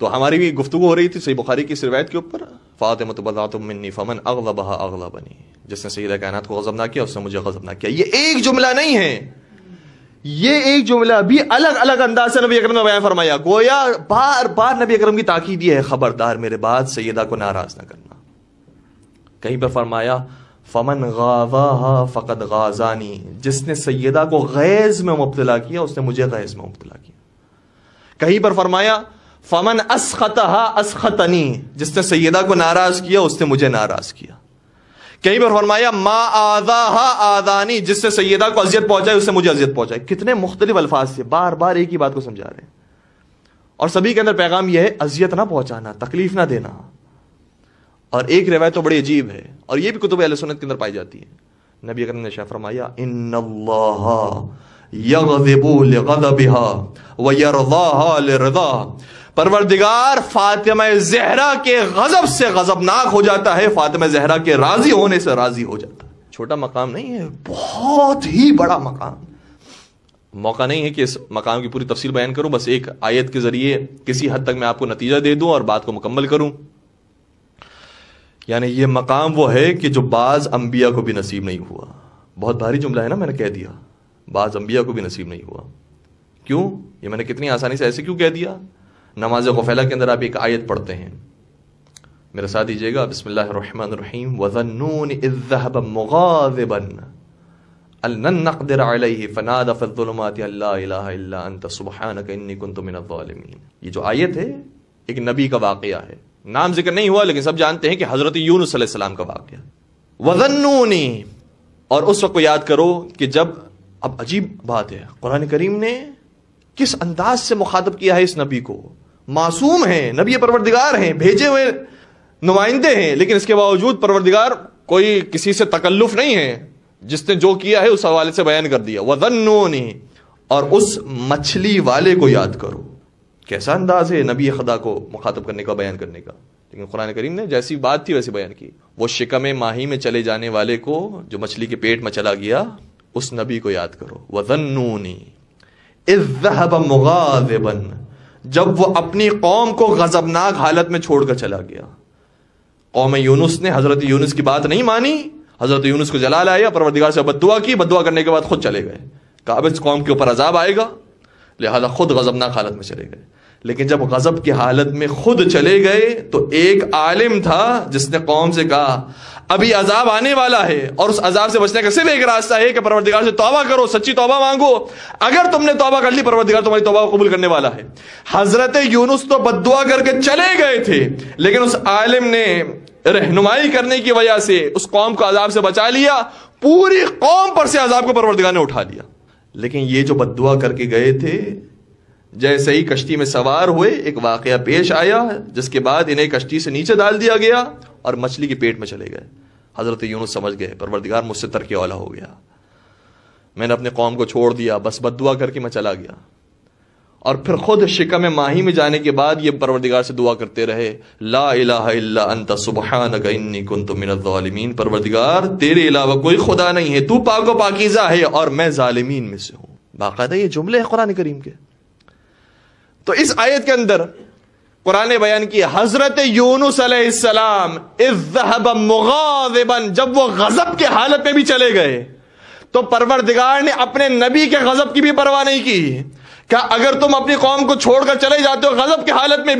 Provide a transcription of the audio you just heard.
तो हमारी भी गुफ्तु हो रही थी सही बुखारी की इस रिवायत के ऊपर फ़ातमतबातमिन तो फ़मन अगला बहा अगला बनी जिसने सही कायनात को गजब ना किया उसने मुझे गजब ना किया ये एक जुमला नहीं है ये एक जुमला भी अलग अलग अंदाज से नबी अकरम ने बयान फरमाया गोया बार बार नबी अकरम की ताकीद यह है खबरदार मेरे बाद सैदा को नाराज ना करना कहीं पर फरमाया फमन गावा फ़कत गाजानी जिसने सैदा को गैज़ में मुबतला किया उसने मुझे गैज़ में मुबतला किया कहीं पर फरमाया फमन असखतहा असखतनी जिसने सैदा को नाराज किया उसने मुझे नाराज किया कहीं पर फरमाया मा आदा हा आदानी जिससे सैदा को अजियत पहुंचाई उससे मुझे अजियत पहुंचाई कितने मुख्तलिफ अल्फाज थे बार बार एक ही बात को समझा रहे हैं और सभी के अंदर पैगाम यह है अजियत ना पहुंचाना तकलीफ ना देना और एक रिवायत तो बड़ी अजीब है और यह भी कुतुब सुनत के अंदर पाई जाती है नबी अकरम ने शाह फरमाया इन यगदिबू लिगदबिहा व यरदाहा लिरदाहा परवरदिगार फातिमा जहरा के गजब से गजबनाक हो जाता है फातिमा जहरा के राजी होने से राजी हो जाता है छोटा मकाम नहीं है बहुत ही बड़ा मकाम मौका नहीं है कि इस मकाम की पूरी तफसील बयान करूं बस एक आयत के जरिए किसी हद तक मैं आपको नतीजा दे दूं और बात को मुकम्मल करूं यानी यह मकाम वो है कि जो बाज अंबिया को भी नसीब नहीं हुआ बहुत भारी जुमला है ना मैंने कह दिया बाज अंबिया को भी नसीब नहीं हुआ क्यों ये मैंने कितनी आसानी से ऐसे क्यों कह दिया नमाज गफैला के अंदर आप एक आयत पढ़ते हैं मेरा साथ दीजिएगा बसमीम वजनून मुगाबन अलनक़दर अलैहि फ़नाद फ़ज़ुलुमात अल्ला इलाहा इल्ला अंत सुबहानक इन्नी कुंतु मिनज़ ज़ालिमीन ये जो आयत है एक नबी का वाकया है नाम जिक्र नहीं हुआ लेकिन सब जानते हैं कि हज़रत यूनुस अलैहिस्सलाम का वाकया वजनूनी और उस वक्त को याद करो कि जब अब अजीब बात है कुरान करीम ने किस अंदाज से मुखातब किया है इस नबी को मासूम हैं नबी परवरदिगार हैं भेजे हुए नुमाइंदे हैं लेकिन इसके बावजूद परवरदिगार कोई किसी से तकल्लुफ नहीं है जिसने जो किया है उस हवाले से बयान कर दिया वजनोनी और उस मछली वाले को याद करो कैसा अंदाज है नबी खदा को मुखातब करने का बयान करने का लेकिन कुरान करीम ने जैसी बात थी वैसे बयान की वो शिकम माही में चले जाने वाले को जो मछली के पेट में चला गया उस नबी को याद करो वजन इजहब मुगाजबन जब वह अपनी कौम को गजबनाक हालत में छोड़कर चला गया कौम यूनुस ने हजरत यूनुस की बात नहीं मानी हजरत यूनुस को जला लाया परवरदिगार से बदुआ की बदुआ करने के बाद खुद चले गए कहा इस कौम के ऊपर अजाब आएगा लिहाजा खुद गजबनाक हालत में चले गए लेकिन जब गजब की हालत में खुद चले गए तो एक आलिम था जिसने कौम से कहा अभी अजाब आने वाला है और उस अजाब से बचने का सिर्फ एक रास्ता है कि परवरदिगार से तोबा करो सच्ची तोबा मांगो अगर तुमने तोबा कर ली परवरदिगार तुम्हारी तोबा को कबूल करने वाला है हजरत यूनुस तो बदुआ करके चले गए थे लेकिन उस आलिम ने रहनुमाई करने की वजह से उस कौम को अजाब से बचा लिया पूरी कौम पर से अजाब को परवरदिगार ने उठा लिया लेकिन ये जो बदुआ करके गए थे जैसे ही कश्ती में सवार हुए एक वाकया पेश आया जिसके बाद इन्हें कश्ती से नीचे डाल दिया गया और मछली के पेट में चले गए हज़रत यूनुस समझ गए परवरदिगार मुझसे तरक वाला हो गया मैंने अपने कौम को छोड़ दिया बस बदुआ करके मैं चला गया और फिर खुद शिकम माही में जाने के बाद ये परवरदिगार से दुआ करते रहे ला इला अंत सुबहानी कुन परवरदिगार तेरे अलावा कोई खुदा नहीं है तू पाको पाकिजा है और मैं जालिमीन में से हूं बाकायदा ये जुमले है कुरान करीम के तो इस आयत के अंदर कुरान बयान की हजरत यूनुस इजहबन जब वो गजब के हालत में भी चले गए तो परवरदिगार ने अपने नबी के गजब की भी परवाह नहीं की क्या अगर तुम अपनी कौम को छोड़कर चले जाते हो गजब की हालत में भी